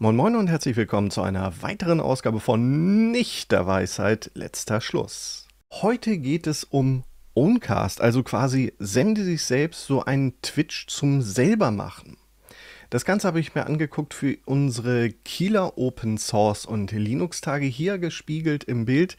Moin Moin und herzlich willkommen zu einer weiteren Ausgabe von Nicht der Weisheit letzter Schluss. Heute geht es um Owncast, also quasi sende sich selbst so einen Twitch zum selbermachen. Das Ganze habe ich mir angeguckt für unsere Kieler Open Source und Linux Tage hier gespiegelt im Bild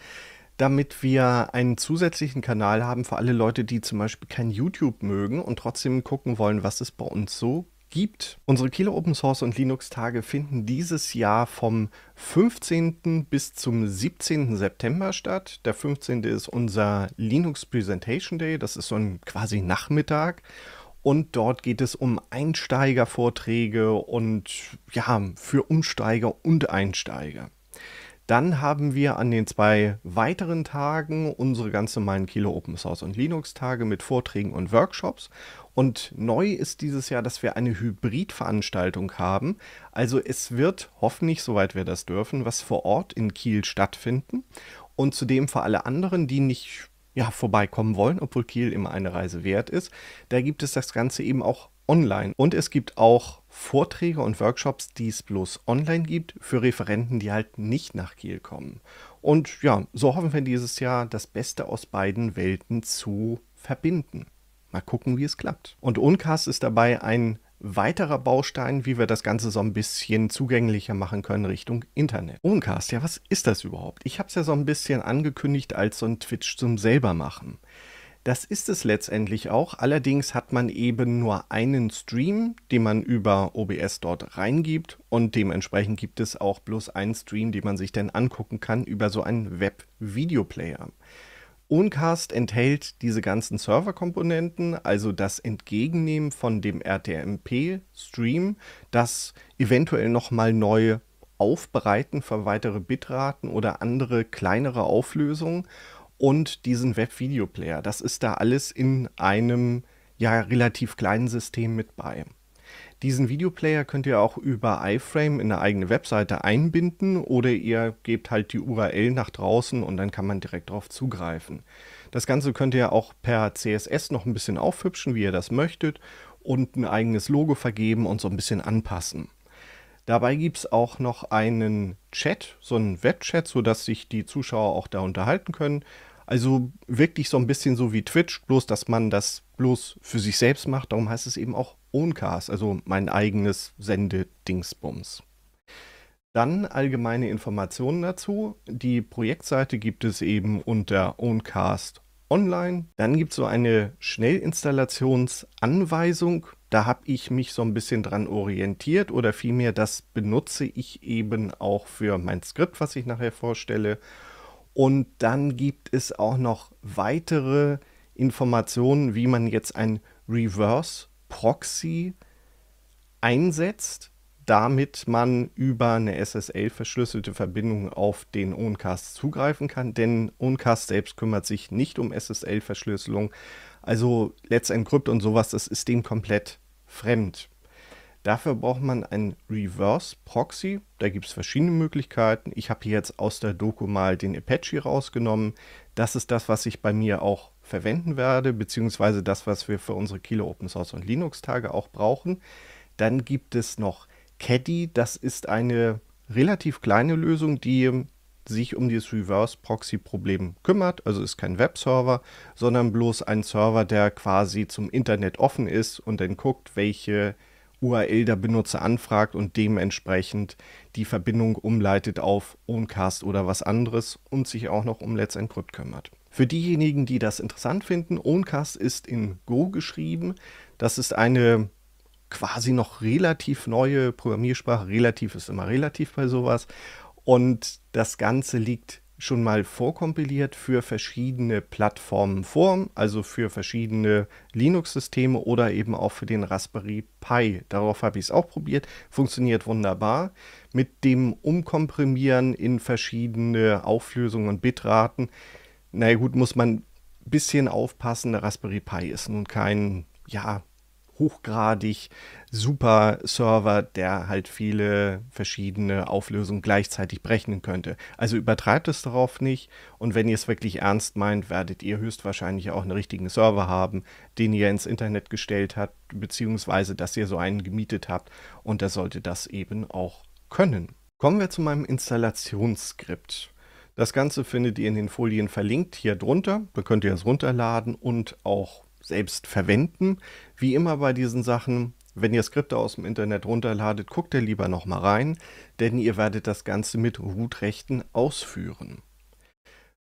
damit wir einen zusätzlichen Kanal haben für alle Leute, die zum Beispiel kein YouTube mögen und trotzdem gucken wollen, was es bei uns so gibt. Unsere Kilo Open Source und Linux Tage finden dieses Jahr vom 15. bis zum 17. September statt. Der 15. ist unser Linux Presentation Day, das ist so ein quasi Nachmittag. Und dort geht es um Einsteigervorträge und ja, für Umsteiger und Einsteiger. Dann haben wir an den zwei weiteren Tagen unsere ganz normalen Kilo Open Source und Linux Tage mit Vorträgen und Workshops. Und neu ist dieses Jahr, dass wir eine Hybridveranstaltung haben. Also es wird hoffentlich, soweit wir das dürfen, was vor Ort in Kiel stattfinden. Und zudem für alle anderen, die nicht ja, vorbeikommen wollen, obwohl Kiel immer eine Reise wert ist, da gibt es das Ganze eben auch online. Und es gibt auch Vorträge und Workshops, die es bloß online gibt, für Referenten, die halt nicht nach Kiel kommen. Und ja, so hoffen wir dieses Jahr, das Beste aus beiden Welten zu verbinden. Mal gucken, wie es klappt. Und Uncast ist dabei ein weiterer Baustein, wie wir das Ganze so ein bisschen zugänglicher machen können Richtung Internet. Uncast, ja, was ist das überhaupt? Ich habe es ja so ein bisschen angekündigt als so ein Twitch zum selbermachen. Das ist es letztendlich auch, allerdings hat man eben nur einen Stream, den man über OBS dort reingibt und dementsprechend gibt es auch bloß einen Stream, den man sich dann angucken kann über so einen web video player Owncast enthält diese ganzen Serverkomponenten, also das Entgegennehmen von dem RTMP-Stream, das eventuell nochmal neu aufbereiten für weitere Bitraten oder andere kleinere Auflösungen und diesen Web-Video-Player. Das ist da alles in einem ja relativ kleinen System mit bei. Diesen Videoplayer könnt ihr auch über iFrame in eine eigene Webseite einbinden oder ihr gebt halt die URL nach draußen und dann kann man direkt darauf zugreifen. Das Ganze könnt ihr auch per CSS noch ein bisschen aufhübschen, wie ihr das möchtet und ein eigenes Logo vergeben und so ein bisschen anpassen. Dabei gibt es auch noch einen Chat, so einen Webchat, sodass sich die Zuschauer auch da unterhalten können. Also wirklich so ein bisschen so wie Twitch, bloß dass man das bloß für sich selbst macht. Darum heißt es eben auch Owncast, also mein eigenes Sendedingsbums. Dann allgemeine Informationen dazu. Die Projektseite gibt es eben unter Owncast online. Dann gibt es so eine Schnellinstallationsanweisung. Da habe ich mich so ein bisschen dran orientiert oder vielmehr das benutze ich eben auch für mein Skript, was ich nachher vorstelle. Und dann gibt es auch noch weitere Informationen, wie man jetzt ein Reverse Proxy einsetzt, damit man über eine SSL-verschlüsselte Verbindung auf den Oncast zugreifen kann, denn Oncast selbst kümmert sich nicht um SSL-Verschlüsselung. Also Let's Encrypt und sowas, das ist dem komplett fremd. Dafür braucht man ein Reverse Proxy. Da gibt es verschiedene Möglichkeiten. Ich habe hier jetzt aus der Doku mal den Apache rausgenommen. Das ist das, was ich bei mir auch verwenden werde, beziehungsweise das, was wir für unsere Kilo Open Source und Linux Tage auch brauchen. Dann gibt es noch Caddy, das ist eine relativ kleine Lösung, die sich um dieses Reverse-Proxy-Problem kümmert. Also ist kein Webserver, sondern bloß ein Server, der quasi zum Internet offen ist und dann guckt, welche URL der Benutzer anfragt und dementsprechend die Verbindung umleitet auf Owncast oder was anderes und sich auch noch um Let's Encrypt kümmert. Für diejenigen, die das interessant finden, Oncast ist in Go geschrieben. Das ist eine quasi noch relativ neue Programmiersprache. Relativ ist immer relativ bei sowas. Und das Ganze liegt schon mal vorkompiliert für verschiedene Plattformen vor, also für verschiedene Linux-Systeme oder eben auch für den Raspberry Pi. Darauf habe ich es auch probiert, funktioniert wunderbar. Mit dem Umkomprimieren in verschiedene Auflösungen und Bitraten naja gut, muss man ein bisschen aufpassen. Der Raspberry Pi ist nun kein, ja, hochgradig super Server, der halt viele verschiedene Auflösungen gleichzeitig berechnen könnte. Also übertreibt es darauf nicht und wenn ihr es wirklich ernst meint, werdet ihr höchstwahrscheinlich auch einen richtigen Server haben, den ihr ins Internet gestellt habt, beziehungsweise dass ihr so einen gemietet habt und der sollte das eben auch können. Kommen wir zu meinem Installationsskript. Das Ganze findet ihr in den Folien verlinkt hier drunter. Da könnt ihr es runterladen und auch selbst verwenden. Wie immer bei diesen Sachen, wenn ihr Skripte aus dem Internet runterladet, guckt ihr lieber nochmal rein, denn ihr werdet das Ganze mit root ausführen.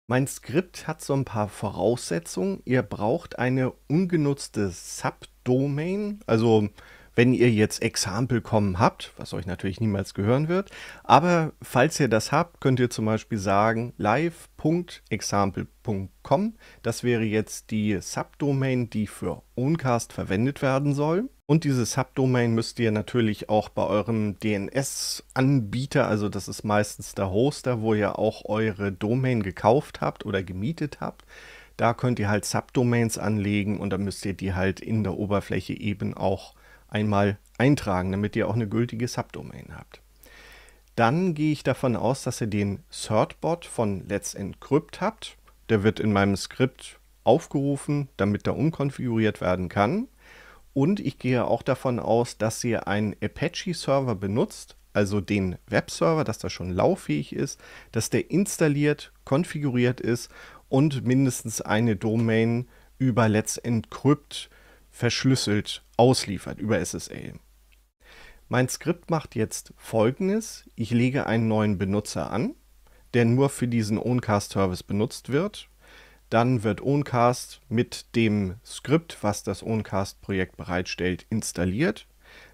Mein Skript hat so ein paar Voraussetzungen. Ihr braucht eine ungenutzte Subdomain, also wenn ihr jetzt Example kommen habt, was euch natürlich niemals gehören wird, aber falls ihr das habt, könnt ihr zum Beispiel sagen live.example.com. Das wäre jetzt die Subdomain, die für Oncast verwendet werden soll. Und diese Subdomain müsst ihr natürlich auch bei eurem DNS-Anbieter, also das ist meistens der Hoster, wo ihr auch eure Domain gekauft habt oder gemietet habt, da könnt ihr halt Subdomains anlegen und dann müsst ihr die halt in der Oberfläche eben auch einmal eintragen, damit ihr auch eine gültige Subdomain habt. Dann gehe ich davon aus, dass ihr den Certbot von Let's Encrypt habt. Der wird in meinem Skript aufgerufen, damit er umkonfiguriert werden kann. Und ich gehe auch davon aus, dass ihr einen Apache-Server benutzt, also den Webserver, dass das schon lauffähig ist, dass der installiert, konfiguriert ist und mindestens eine Domain über Let's Encrypt verschlüsselt ausliefert über SSL. Mein Skript macht jetzt folgendes. Ich lege einen neuen Benutzer an, der nur für diesen Oncast-Service benutzt wird. Dann wird Oncast mit dem Skript, was das Oncast-Projekt bereitstellt, installiert.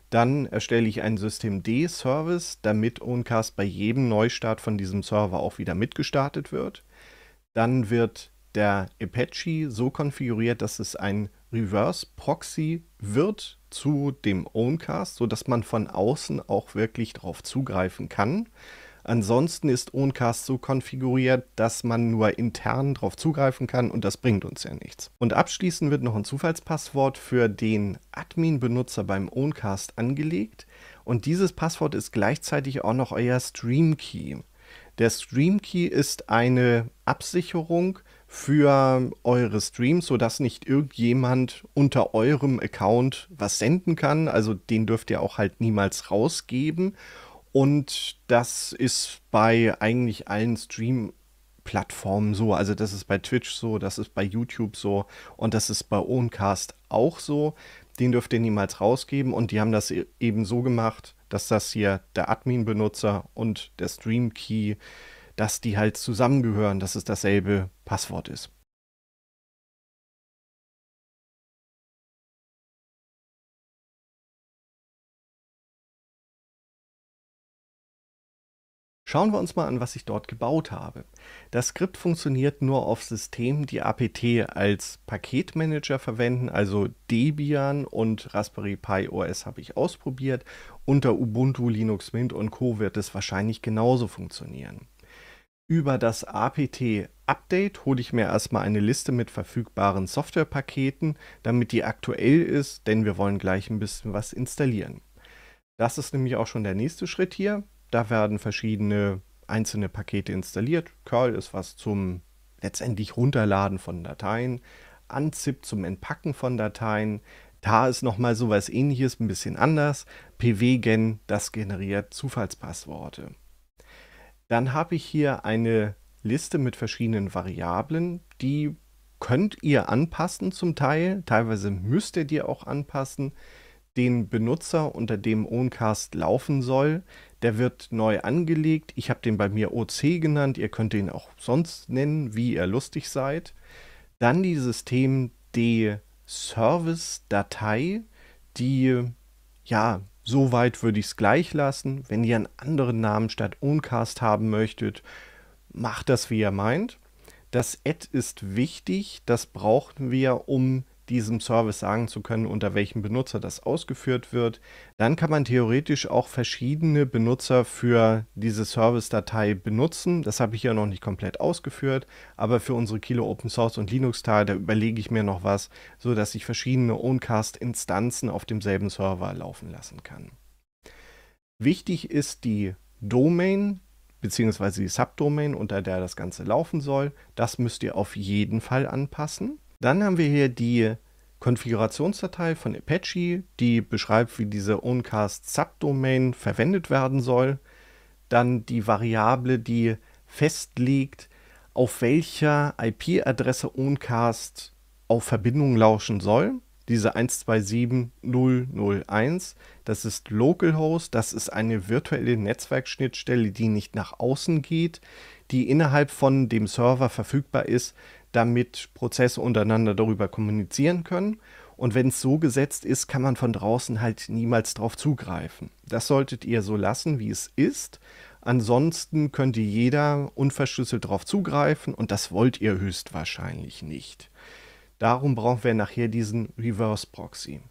Dann erstelle ich einen Systemd-Service, damit Oncast bei jedem Neustart von diesem Server auch wieder mitgestartet wird. Dann wird der Apache so konfiguriert, dass es ein Reverse Proxy wird zu dem Owncast, sodass man von außen auch wirklich darauf zugreifen kann. Ansonsten ist Owncast so konfiguriert, dass man nur intern darauf zugreifen kann und das bringt uns ja nichts. Und abschließend wird noch ein Zufallspasswort für den Admin-Benutzer beim Owncast angelegt und dieses Passwort ist gleichzeitig auch noch euer Stream Key. Der Stream Key ist eine Absicherung, für eure Streams, sodass nicht irgendjemand unter eurem Account was senden kann. Also den dürft ihr auch halt niemals rausgeben. Und das ist bei eigentlich allen Stream-Plattformen so. Also das ist bei Twitch so, das ist bei YouTube so und das ist bei Owncast auch so. Den dürft ihr niemals rausgeben und die haben das e-, eben so gemacht, dass das hier der Admin-Benutzer und der Stream-Key äh, dass die halt zusammengehören, dass es dasselbe Passwort ist. Schauen wir uns mal an, was ich dort gebaut habe. Das Skript funktioniert nur auf Systemen, die APT als Paketmanager verwenden, also Debian und Raspberry Pi OS habe ich ausprobiert. Unter Ubuntu, Linux Mint und Co wird es wahrscheinlich genauso funktionieren. Über das APT Update hole ich mir erstmal eine Liste mit verfügbaren Softwarepaketen, damit die aktuell ist, denn wir wollen gleich ein bisschen was installieren. Das ist nämlich auch schon der nächste Schritt hier. Da werden verschiedene einzelne Pakete installiert. Curl ist was zum letztendlich runterladen von Dateien, Unzip zum Entpacken von Dateien. Da ist nochmal sowas ähnliches, ein bisschen anders. PWGen, das generiert Zufallspassworte. Dann habe ich hier eine Liste mit verschiedenen Variablen, die könnt ihr anpassen zum Teil, teilweise müsst ihr die auch anpassen. Den Benutzer, unter dem Owncast laufen soll, der wird neu angelegt. Ich habe den bei mir OC genannt, ihr könnt ihn auch sonst nennen, wie ihr lustig seid. Dann die System D Service-Datei, die ja Soweit würde ich es gleich lassen. Wenn ihr einen anderen Namen statt Uncast haben möchtet, macht das, wie ihr meint. Das Ad ist wichtig. Das brauchen wir, um diesem Service sagen zu können, unter welchem Benutzer das ausgeführt wird. Dann kann man theoretisch auch verschiedene Benutzer für diese Service-Datei benutzen. Das habe ich ja noch nicht komplett ausgeführt, aber für unsere Kilo Open Source und Linux-Teil, da überlege ich mir noch was, sodass ich verschiedene Owncast-Instanzen auf demselben Server laufen lassen kann. Wichtig ist die Domain, beziehungsweise die Subdomain, unter der das Ganze laufen soll. Das müsst ihr auf jeden Fall anpassen. Dann haben wir hier die Konfigurationsdatei von Apache, die beschreibt, wie diese Oncast Subdomain verwendet werden soll. Dann die Variable, die festlegt, auf welcher IP-Adresse Oncast auf Verbindung lauschen soll. Diese 127001, das ist Localhost, das ist eine virtuelle Netzwerkschnittstelle, die nicht nach außen geht, die innerhalb von dem Server verfügbar ist, damit Prozesse untereinander darüber kommunizieren können. Und wenn es so gesetzt ist, kann man von draußen halt niemals darauf zugreifen. Das solltet ihr so lassen, wie es ist. Ansonsten könnte jeder unverschlüsselt darauf zugreifen und das wollt ihr höchstwahrscheinlich nicht. Darum brauchen wir nachher diesen Reverse Proxy.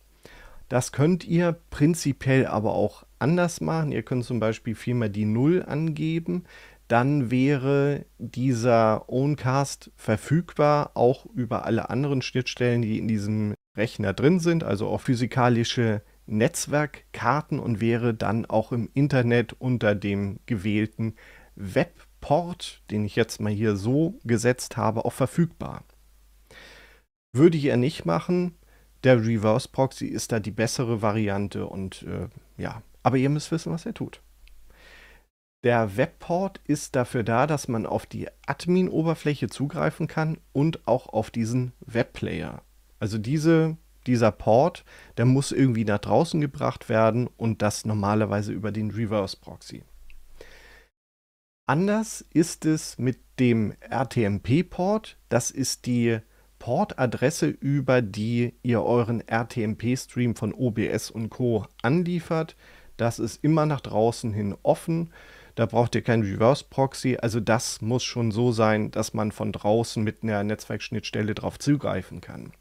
Das könnt ihr prinzipiell aber auch anders machen. Ihr könnt zum Beispiel viermal die Null angeben dann wäre dieser Owncast verfügbar, auch über alle anderen Schnittstellen, die in diesem Rechner drin sind, also auch physikalische Netzwerkkarten und wäre dann auch im Internet unter dem gewählten Webport, den ich jetzt mal hier so gesetzt habe, auch verfügbar. Würde ich er nicht machen, der Reverse Proxy ist da die bessere Variante und äh, ja, aber ihr müsst wissen, was er tut. Der Webport ist dafür da, dass man auf die Admin-Oberfläche zugreifen kann und auch auf diesen Webplayer. Also diese, dieser Port, der muss irgendwie nach draußen gebracht werden und das normalerweise über den Reverse Proxy. Anders ist es mit dem RTMP-Port. Das ist die Portadresse, über die ihr euren RTMP-Stream von OBS und Co. anliefert. Das ist immer nach draußen hin offen. Da braucht ihr keinen Reverse-Proxy. Also das muss schon so sein, dass man von draußen mit einer Netzwerkschnittstelle drauf zugreifen kann.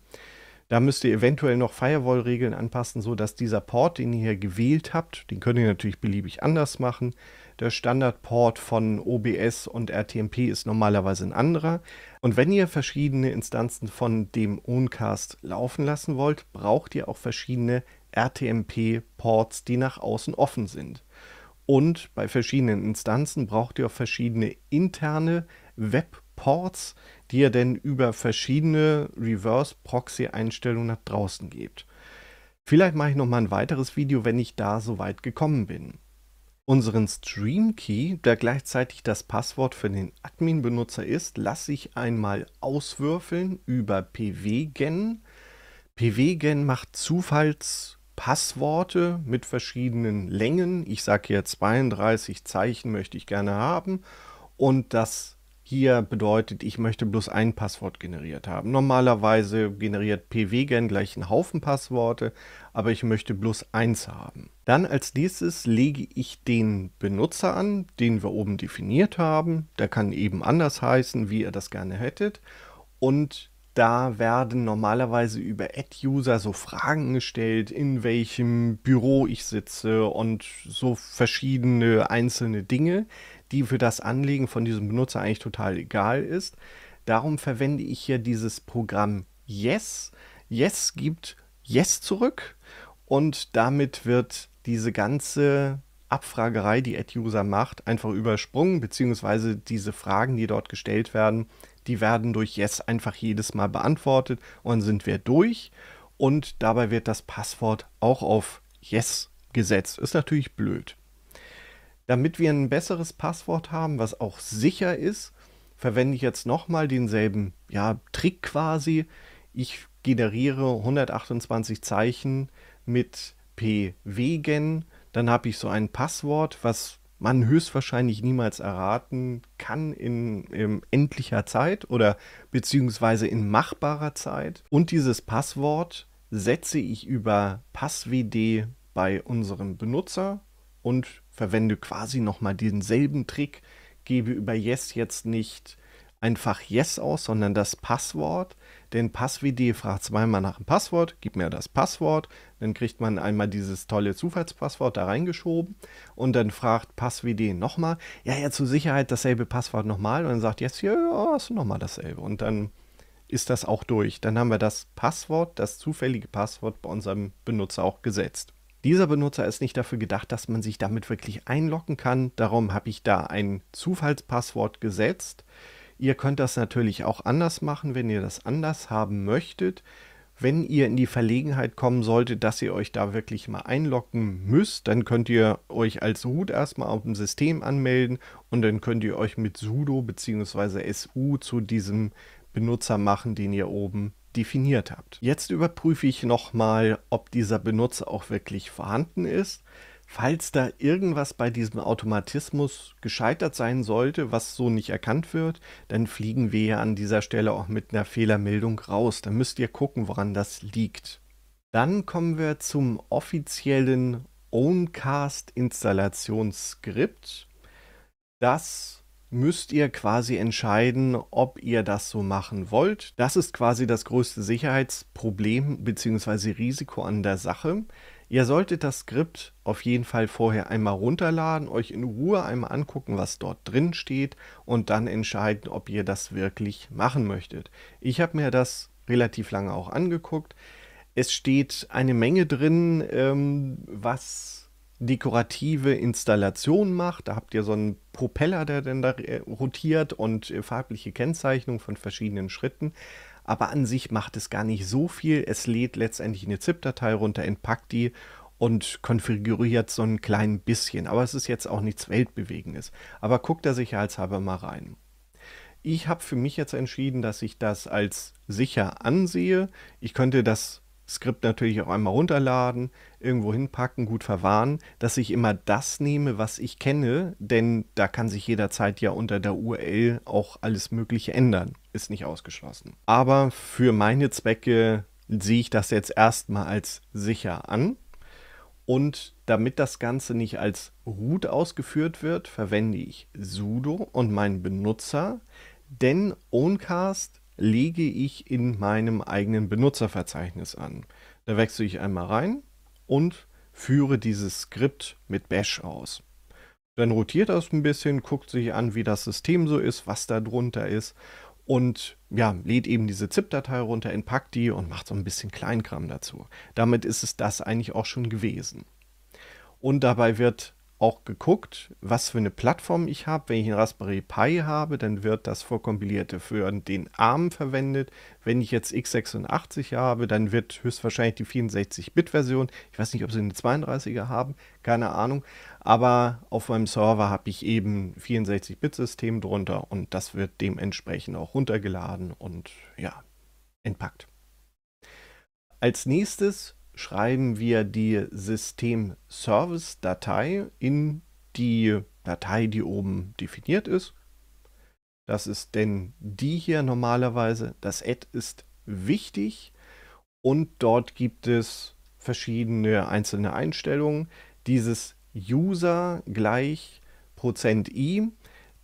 Da müsst ihr eventuell noch Firewall-Regeln anpassen, sodass dieser Port, den ihr hier gewählt habt, den könnt ihr natürlich beliebig anders machen. Der Standardport von OBS und RTMP ist normalerweise ein anderer. Und wenn ihr verschiedene Instanzen von dem Owncast laufen lassen wollt, braucht ihr auch verschiedene RTMP-Ports, die nach außen offen sind. Und bei verschiedenen Instanzen braucht ihr auch verschiedene interne Webports, die ihr denn über verschiedene Reverse-Proxy-Einstellungen nach draußen gebt. Vielleicht mache ich noch mal ein weiteres Video, wenn ich da so weit gekommen bin. Unseren Stream Key, der gleichzeitig das Passwort für den Admin-Benutzer ist, lasse ich einmal auswürfeln über pwgen. pwgen macht Zufalls Passworte mit verschiedenen Längen. Ich sage hier 32 Zeichen möchte ich gerne haben. Und das hier bedeutet, ich möchte bloß ein Passwort generiert haben. Normalerweise generiert pwgen gleich einen Haufen Passworte, aber ich möchte bloß eins haben. Dann als nächstes lege ich den Benutzer an, den wir oben definiert haben. Der kann eben anders heißen, wie ihr das gerne hättet. Und da werden normalerweise über Ad-User so Fragen gestellt, in welchem Büro ich sitze und so verschiedene einzelne Dinge, die für das Anlegen von diesem Benutzer eigentlich total egal ist. Darum verwende ich hier dieses Programm Yes. Yes gibt Yes zurück und damit wird diese ganze Abfragerei, die Ad-User macht, einfach übersprungen, beziehungsweise diese Fragen, die dort gestellt werden, die werden durch Yes einfach jedes Mal beantwortet und dann sind wir durch. Und dabei wird das Passwort auch auf Yes gesetzt. Ist natürlich blöd. Damit wir ein besseres Passwort haben, was auch sicher ist, verwende ich jetzt nochmal denselben ja, Trick quasi. Ich generiere 128 Zeichen mit pwgen. Dann habe ich so ein Passwort, was man höchstwahrscheinlich niemals erraten kann in, in, endlicher Zeit oder beziehungsweise in machbarer Zeit. Und dieses Passwort setze ich über PassWD bei unserem Benutzer und verwende quasi nochmal denselben Trick, gebe über Yes jetzt nicht einfach Yes aus, sondern das Passwort den pass fragt zweimal nach dem Passwort, gibt mir das Passwort, dann kriegt man einmal dieses tolle Zufallspasswort da reingeschoben und dann fragt pass nochmal, ja, ja, zur Sicherheit dasselbe Passwort nochmal und dann sagt jetzt, ja, ja, du nochmal dasselbe und dann ist das auch durch. Dann haben wir das Passwort, das zufällige Passwort bei unserem Benutzer auch gesetzt. Dieser Benutzer ist nicht dafür gedacht, dass man sich damit wirklich einloggen kann. Darum habe ich da ein Zufallspasswort gesetzt. Ihr könnt das natürlich auch anders machen, wenn ihr das anders haben möchtet. Wenn ihr in die Verlegenheit kommen solltet, dass ihr euch da wirklich mal einloggen müsst, dann könnt ihr euch als Root erstmal auf dem System anmelden und dann könnt ihr euch mit sudo bzw. su zu diesem Benutzer machen, den ihr oben definiert habt. Jetzt überprüfe ich nochmal, ob dieser Benutzer auch wirklich vorhanden ist falls da irgendwas bei diesem Automatismus gescheitert sein sollte, was so nicht erkannt wird, dann fliegen wir ja an dieser Stelle auch mit einer Fehlermeldung raus. Dann müsst ihr gucken, woran das liegt. Dann kommen wir zum offiziellen Owncast Installationsskript. Das müsst ihr quasi entscheiden, ob ihr das so machen wollt. Das ist quasi das größte Sicherheitsproblem bzw. Risiko an der Sache. Ihr solltet das Skript auf jeden Fall vorher einmal runterladen, euch in Ruhe einmal angucken, was dort drin steht und dann entscheiden, ob ihr das wirklich machen möchtet. Ich habe mir das relativ lange auch angeguckt. Es steht eine Menge drin, ähm, was dekorative Installation macht. Da habt ihr so einen Propeller, der dann da äh, rotiert und äh, farbliche Kennzeichnung von verschiedenen Schritten aber an sich macht es gar nicht so viel. Es lädt letztendlich eine ZIP-Datei runter, entpackt die und konfiguriert so ein klein bisschen. Aber es ist jetzt auch nichts Weltbewegendes. Aber guckt da sicherheitshalber mal rein. Ich habe für mich jetzt entschieden, dass ich das als sicher ansehe. Ich könnte das Skript natürlich auch einmal runterladen, irgendwo hinpacken, gut verwahren, dass ich immer das nehme, was ich kenne, denn da kann sich jederzeit ja unter der URL auch alles Mögliche ändern. Ist nicht ausgeschlossen. Aber für meine Zwecke sehe ich das jetzt erstmal als sicher an. Und damit das Ganze nicht als root ausgeführt wird, verwende ich sudo und meinen Benutzer, denn Owncast lege ich in meinem eigenen Benutzerverzeichnis an. Da wechsle ich einmal rein und führe dieses Skript mit Bash aus. Dann rotiert das ein bisschen, guckt sich an, wie das System so ist, was da drunter ist und ja, lädt eben diese ZIP-Datei runter, entpackt die und macht so ein bisschen Kleinkram dazu. Damit ist es das eigentlich auch schon gewesen. Und dabei wird auch geguckt, was für eine Plattform ich habe. Wenn ich einen Raspberry Pi habe, dann wird das Vorkompilierte für den ARM verwendet. Wenn ich jetzt x86 habe, dann wird höchstwahrscheinlich die 64-Bit-Version. Ich weiß nicht, ob sie eine 32er haben, keine Ahnung. Aber auf meinem Server habe ich eben 64-Bit-System drunter und das wird dementsprechend auch runtergeladen und ja, entpackt. Als nächstes schreiben wir die System-Service-Datei in die Datei, die oben definiert ist. Das ist denn die hier normalerweise. Das Add ist wichtig und dort gibt es verschiedene einzelne Einstellungen. Dieses User gleich Prozent %i,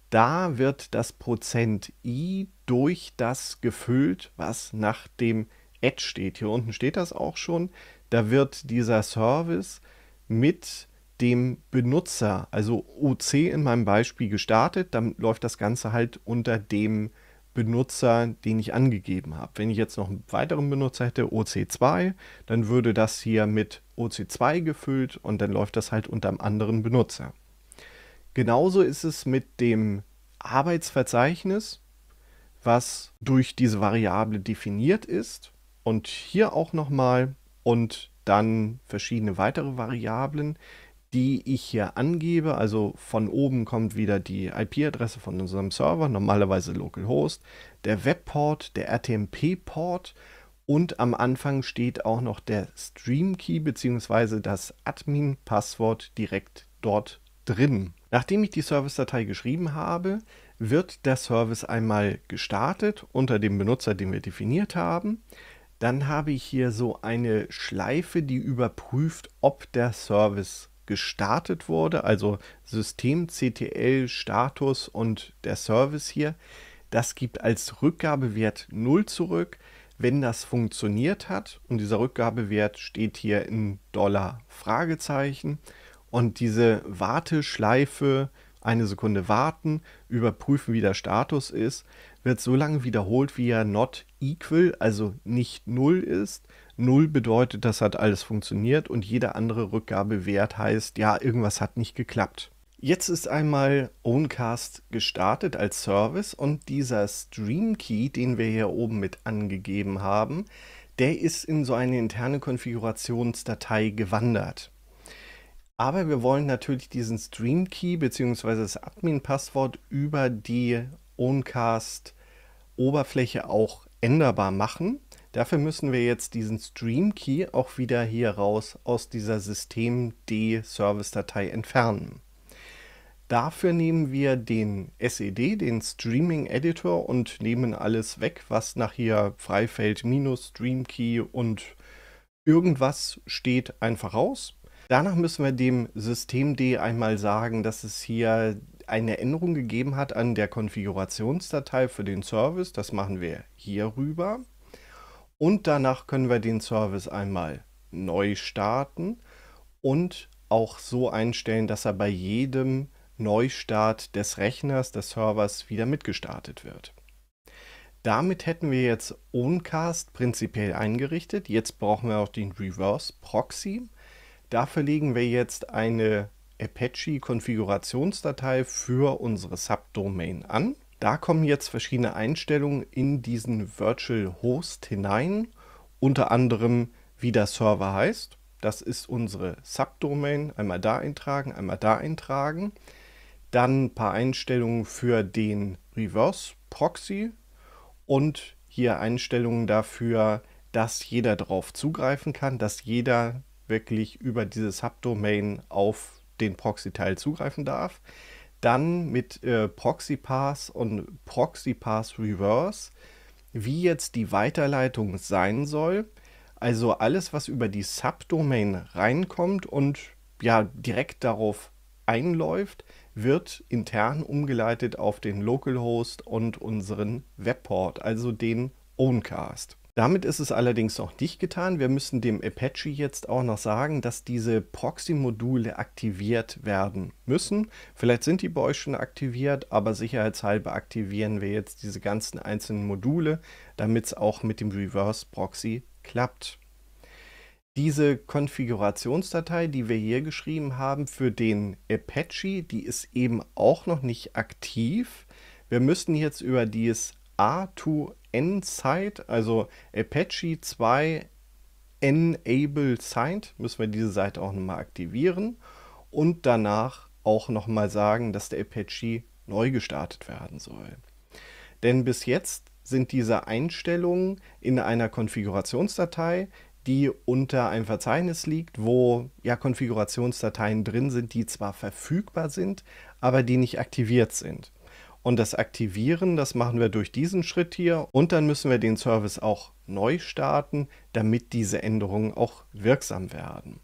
da wird das Prozent %i durch das gefüllt, was nach dem Add steht. Hier unten steht das auch schon da wird dieser Service mit dem Benutzer, also OC in meinem Beispiel gestartet, dann läuft das Ganze halt unter dem Benutzer, den ich angegeben habe. Wenn ich jetzt noch einen weiteren Benutzer hätte, OC2, dann würde das hier mit OC2 gefüllt und dann läuft das halt unter einem anderen Benutzer. Genauso ist es mit dem Arbeitsverzeichnis, was durch diese Variable definiert ist. Und hier auch nochmal und dann verschiedene weitere Variablen, die ich hier angebe. Also von oben kommt wieder die IP-Adresse von unserem Server, normalerweise localhost, der Webport, der RTMP-Port und am Anfang steht auch noch der Stream-Key bzw. das Admin-Passwort direkt dort drin. Nachdem ich die Service-Datei geschrieben habe, wird der Service einmal gestartet unter dem Benutzer, den wir definiert haben. Dann habe ich hier so eine Schleife, die überprüft, ob der Service gestartet wurde, also System, CTL, Status und der Service hier. Das gibt als Rückgabewert 0 zurück, wenn das funktioniert hat. Und dieser Rückgabewert steht hier in Dollar Fragezeichen. Und diese Warteschleife, eine Sekunde warten, überprüfen, wie der Status ist, wird so lange wiederholt, wie er not equal, also nicht null ist. Null bedeutet, das hat alles funktioniert und jeder andere Rückgabewert heißt, ja, irgendwas hat nicht geklappt. Jetzt ist einmal Owncast gestartet als Service und dieser Stream Key, den wir hier oben mit angegeben haben, der ist in so eine interne Konfigurationsdatei gewandert. Aber wir wollen natürlich diesen Stream Key bzw. das Admin-Passwort über die Owncast Oberfläche auch änderbar machen. Dafür müssen wir jetzt diesen Stream Key auch wieder hier raus aus dieser System D Service Datei entfernen. Dafür nehmen wir den SED, den Streaming Editor und nehmen alles weg, was nach nachher Freifeld minus Stream Key und irgendwas steht einfach raus. Danach müssen wir dem System D einmal sagen, dass es hier eine Änderung gegeben hat an der Konfigurationsdatei für den Service. Das machen wir hier rüber. Und danach können wir den Service einmal neu starten und auch so einstellen, dass er bei jedem Neustart des Rechners, des Servers wieder mitgestartet wird. Damit hätten wir jetzt Owncast prinzipiell eingerichtet. Jetzt brauchen wir auch den Reverse Proxy. Dafür legen wir jetzt eine Apache-Konfigurationsdatei für unsere Subdomain an. Da kommen jetzt verschiedene Einstellungen in diesen Virtual Host hinein, unter anderem wie der Server heißt. Das ist unsere Subdomain, einmal da eintragen, einmal da eintragen. Dann ein paar Einstellungen für den Reverse Proxy und hier Einstellungen dafür, dass jeder darauf zugreifen kann, dass jeder wirklich über diese Subdomain auf den Proxy-Teil zugreifen darf. Dann mit äh, Proxy-Pass und Proxy-Pass-Reverse, wie jetzt die Weiterleitung sein soll. Also alles, was über die Subdomain reinkommt und ja direkt darauf einläuft, wird intern umgeleitet auf den Localhost und unseren Webport, also den Owncast. Damit ist es allerdings noch nicht getan. Wir müssen dem Apache jetzt auch noch sagen, dass diese Proxy-Module aktiviert werden müssen. Vielleicht sind die bei euch schon aktiviert, aber sicherheitshalber aktivieren wir jetzt diese ganzen einzelnen Module, damit es auch mit dem Reverse-Proxy klappt. Diese Konfigurationsdatei, die wir hier geschrieben haben für den Apache, die ist eben auch noch nicht aktiv. Wir müssen jetzt über dieses A2 N-Site, also Apache 2 Enable Signed, müssen wir diese Seite auch nochmal aktivieren und danach auch nochmal sagen, dass der Apache neu gestartet werden soll. Denn bis jetzt sind diese Einstellungen in einer Konfigurationsdatei, die unter einem Verzeichnis liegt, wo ja Konfigurationsdateien drin sind, die zwar verfügbar sind, aber die nicht aktiviert sind. Und das Aktivieren, das machen wir durch diesen Schritt hier. Und dann müssen wir den Service auch neu starten, damit diese Änderungen auch wirksam werden.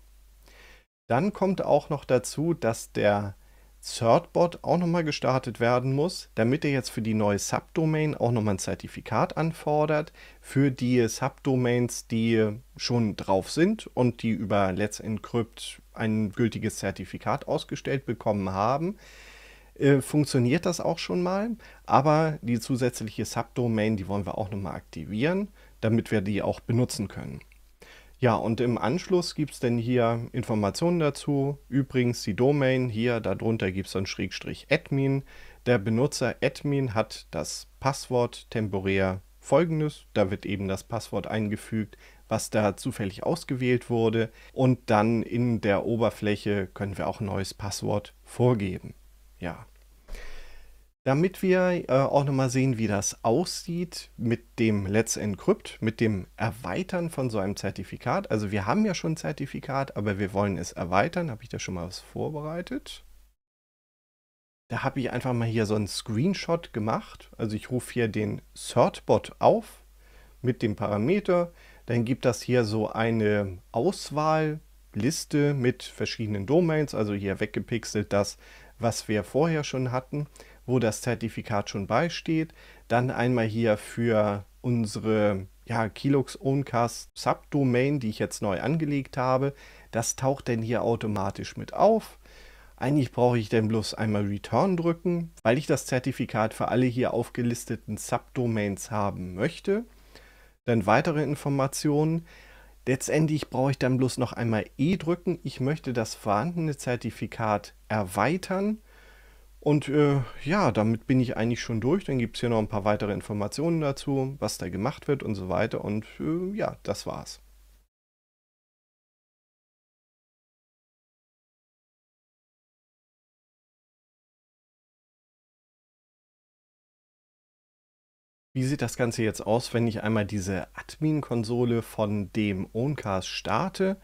Dann kommt auch noch dazu, dass der Certbot auch nochmal gestartet werden muss, damit er jetzt für die neue Subdomain auch nochmal ein Zertifikat anfordert, für die Subdomains, die schon drauf sind und die über Let's Encrypt ein gültiges Zertifikat ausgestellt bekommen haben. Äh, funktioniert das auch schon mal. Aber die zusätzliche Subdomain, die wollen wir auch nochmal aktivieren, damit wir die auch benutzen können. Ja, und im Anschluss gibt es denn hier Informationen dazu. Übrigens die Domain hier, darunter gibt es dann Schrägstrich Admin. Der Benutzer Admin hat das Passwort temporär folgendes. Da wird eben das Passwort eingefügt, was da zufällig ausgewählt wurde. Und dann in der Oberfläche können wir auch ein neues Passwort vorgeben ja. Damit wir äh, auch nochmal sehen, wie das aussieht mit dem Let's Encrypt, mit dem Erweitern von so einem Zertifikat. Also wir haben ja schon ein Zertifikat, aber wir wollen es erweitern. Habe ich da schon mal was vorbereitet? Da habe ich einfach mal hier so einen Screenshot gemacht. Also ich rufe hier den Certbot auf mit dem Parameter. Dann gibt das hier so eine Auswahlliste mit verschiedenen Domains, also hier weggepixelt das, was wir vorher schon hatten, wo das Zertifikat schon beisteht. Dann einmal hier für unsere ja, Kilux Owncast Subdomain, die ich jetzt neu angelegt habe. Das taucht dann hier automatisch mit auf. Eigentlich brauche ich dann bloß einmal Return drücken, weil ich das Zertifikat für alle hier aufgelisteten Subdomains haben möchte. Dann weitere Informationen. Letztendlich brauche ich dann bloß noch einmal E drücken. Ich möchte das vorhandene Zertifikat erweitern. Und äh, ja, damit bin ich eigentlich schon durch. Dann gibt es hier noch ein paar weitere Informationen dazu, was da gemacht wird und so weiter. Und äh, ja, das war's. Wie sieht das Ganze jetzt aus, wenn ich einmal diese Admin-Konsole von dem Owncast starte?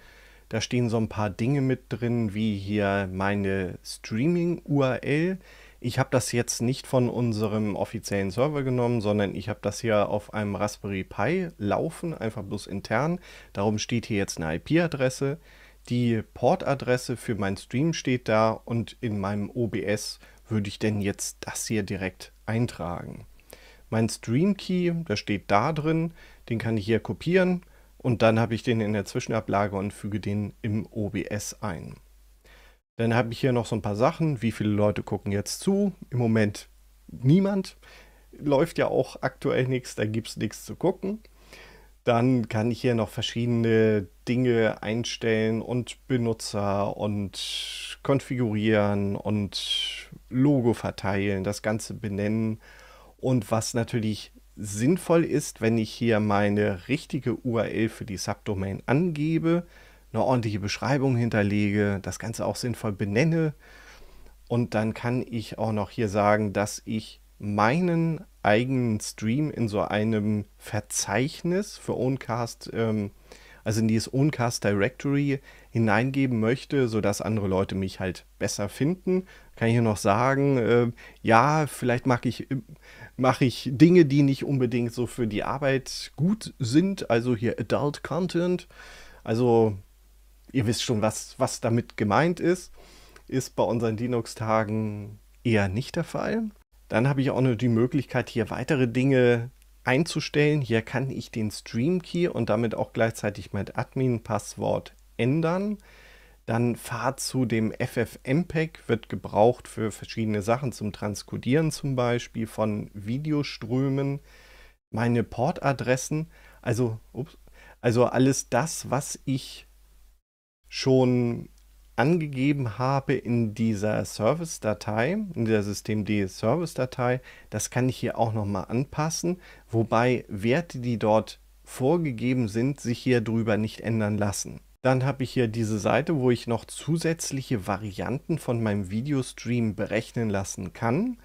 Da stehen so ein paar Dinge mit drin, wie hier meine Streaming-URL. Ich habe das jetzt nicht von unserem offiziellen Server genommen, sondern ich habe das hier auf einem Raspberry Pi laufen, einfach bloß intern. Darum steht hier jetzt eine IP-Adresse. Die Port-Adresse für meinen Stream steht da und in meinem OBS würde ich denn jetzt das hier direkt eintragen mein Stream Key, der steht da drin, den kann ich hier kopieren und dann habe ich den in der Zwischenablage und füge den im OBS ein. Dann habe ich hier noch so ein paar Sachen, wie viele Leute gucken jetzt zu, im Moment niemand, läuft ja auch aktuell nichts, da gibt es nichts zu gucken. Dann kann ich hier noch verschiedene Dinge einstellen und Benutzer und konfigurieren und Logo verteilen, das Ganze benennen und was natürlich sinnvoll ist, wenn ich hier meine richtige URL für die Subdomain angebe, eine ordentliche Beschreibung hinterlege, das Ganze auch sinnvoll benenne. Und dann kann ich auch noch hier sagen, dass ich meinen eigenen Stream in so einem Verzeichnis für Owncast, ähm, also in dieses Owncast Directory hineingeben möchte, sodass andere Leute mich halt besser finden. Kann ich hier noch sagen, äh, ja, vielleicht äh, mache ich, mach ich Dinge, die nicht unbedingt so für die Arbeit gut sind, also hier Adult Content. Also ihr wisst schon, was, was damit gemeint ist. Ist bei unseren Linux-Tagen eher nicht der Fall. Dann habe ich auch noch die Möglichkeit, hier weitere Dinge einzustellen. Hier kann ich den Stream Key und damit auch gleichzeitig mein Admin-Passwort ändern. Dann Pfad zu dem FFmpeg wird gebraucht für verschiedene Sachen, zum Transkodieren zum Beispiel von Videoströmen, meine Portadressen, also, ups, also alles das, was ich schon angegeben habe in dieser Service-Datei, in der Systemd-Service-Datei, das kann ich hier auch nochmal anpassen, wobei Werte, die dort vorgegeben sind, sich hier drüber nicht ändern lassen. Dann habe ich hier diese Seite, wo ich noch zusätzliche Varianten von meinem Videostream berechnen lassen kann.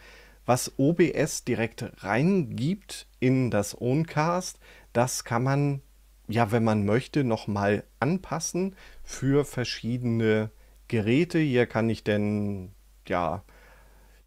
Was OBS direkt reingibt in das Owncast, das kann man, ja, wenn man möchte, nochmal anpassen für verschiedene Geräte. Hier kann ich denn, ja,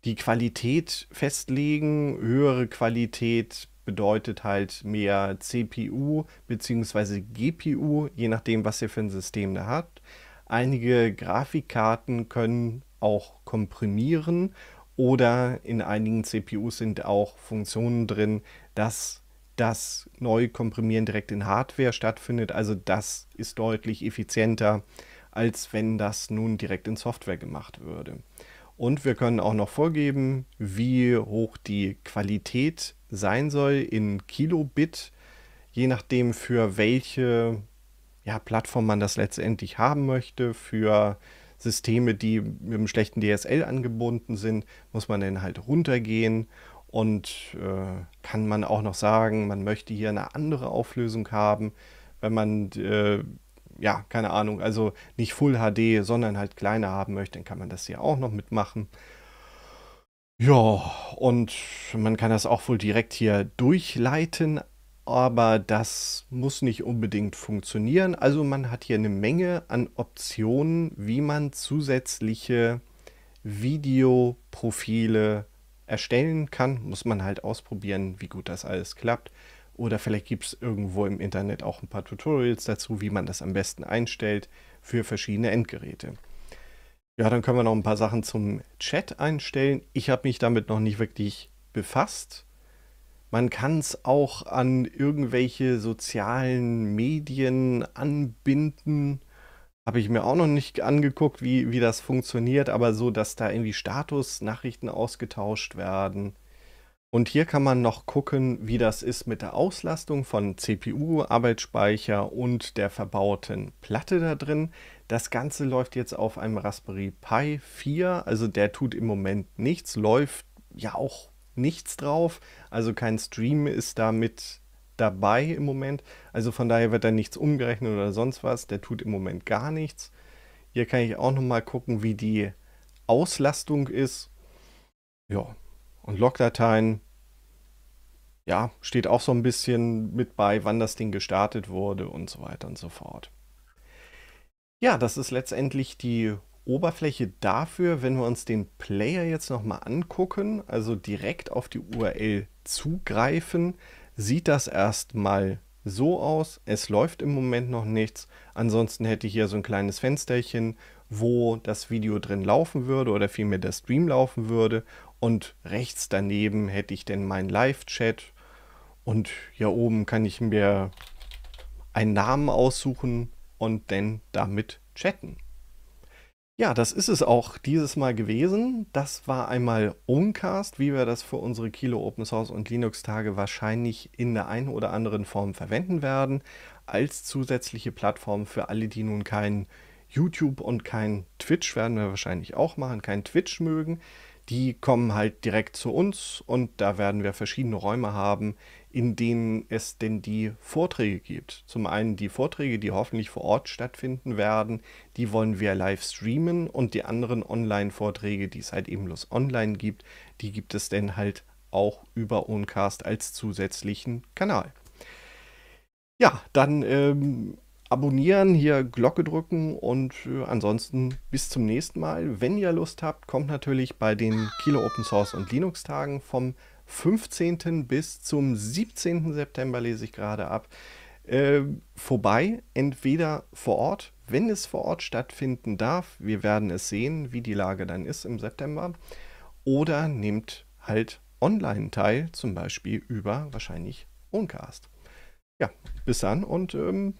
die Qualität festlegen, höhere Qualität, bedeutet halt mehr CPU bzw. GPU, je nachdem, was ihr für ein System da habt. Einige Grafikkarten können auch komprimieren oder in einigen CPUs sind auch Funktionen drin, dass das Neukomprimieren direkt in Hardware stattfindet. Also das ist deutlich effizienter, als wenn das nun direkt in Software gemacht würde. Und wir können auch noch vorgeben, wie hoch die Qualität ist sein soll in Kilobit, je nachdem für welche ja, Plattform man das letztendlich haben möchte. Für Systeme, die mit einem schlechten DSL angebunden sind, muss man dann halt runtergehen und äh, kann man auch noch sagen, man möchte hier eine andere Auflösung haben, wenn man, äh, ja, keine Ahnung, also nicht Full HD, sondern halt kleiner haben möchte, dann kann man das hier auch noch mitmachen. Ja, und man kann das auch wohl direkt hier durchleiten, aber das muss nicht unbedingt funktionieren. Also man hat hier eine Menge an Optionen, wie man zusätzliche Videoprofile erstellen kann. Muss man halt ausprobieren, wie gut das alles klappt. Oder vielleicht gibt es irgendwo im Internet auch ein paar Tutorials dazu, wie man das am besten einstellt für verschiedene Endgeräte. Ja, dann können wir noch ein paar Sachen zum Chat einstellen. Ich habe mich damit noch nicht wirklich befasst. Man kann es auch an irgendwelche sozialen Medien anbinden. Habe ich mir auch noch nicht angeguckt, wie, wie das funktioniert, aber so, dass da irgendwie Statusnachrichten ausgetauscht werden. Und hier kann man noch gucken, wie das ist mit der Auslastung von CPU, Arbeitsspeicher und der verbauten Platte da drin. Das Ganze läuft jetzt auf einem Raspberry Pi 4, also der tut im Moment nichts, läuft ja auch nichts drauf, also kein Stream ist damit dabei im Moment. Also von daher wird da nichts umgerechnet oder sonst was, der tut im Moment gar nichts. Hier kann ich auch nochmal gucken, wie die Auslastung ist. Ja, und Logdateien ja, steht auch so ein bisschen mit bei, wann das Ding gestartet wurde und so weiter und so fort. Ja, das ist letztendlich die Oberfläche dafür, wenn wir uns den Player jetzt nochmal angucken, also direkt auf die URL zugreifen, sieht das erstmal so aus. Es läuft im Moment noch nichts. Ansonsten hätte ich hier so ein kleines Fensterchen, wo das Video drin laufen würde oder vielmehr der Stream laufen würde. Und rechts daneben hätte ich denn meinen Live-Chat, und hier oben kann ich mir einen Namen aussuchen und dann damit chatten. Ja, das ist es auch dieses Mal gewesen. Das war einmal Owncast, wie wir das für unsere Kilo Open Source und Linux Tage wahrscheinlich in der einen oder anderen Form verwenden werden, als zusätzliche Plattform für alle, die nun kein YouTube und kein Twitch werden wir wahrscheinlich auch machen, kein Twitch mögen. Die kommen halt direkt zu uns und da werden wir verschiedene Räume haben, in denen es denn die Vorträge gibt. Zum einen die Vorträge, die hoffentlich vor Ort stattfinden werden, die wollen wir live streamen und die anderen Online-Vorträge, die es halt eben bloß online gibt, die gibt es dann halt auch über Oncast als zusätzlichen Kanal. Ja, dann ähm, abonnieren, hier Glocke drücken und äh, ansonsten bis zum nächsten Mal. Wenn ihr Lust habt, kommt natürlich bei den Kilo Open Source und Linux Tagen vom 15. bis zum 17. September lese ich gerade ab, äh, vorbei. Entweder vor Ort, wenn es vor Ort stattfinden darf. Wir werden es sehen, wie die Lage dann ist im September. Oder nehmt halt online teil, zum Beispiel über wahrscheinlich Uncast. Ja, bis dann und ähm,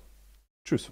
tschüss.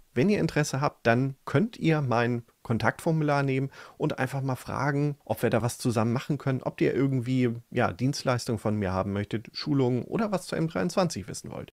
wenn ihr Interesse habt, dann könnt ihr mein Kontaktformular nehmen und einfach mal fragen, ob wir da was zusammen machen können, ob ihr irgendwie ja, Dienstleistungen von mir haben möchtet, Schulungen oder was zu M23 wissen wollt.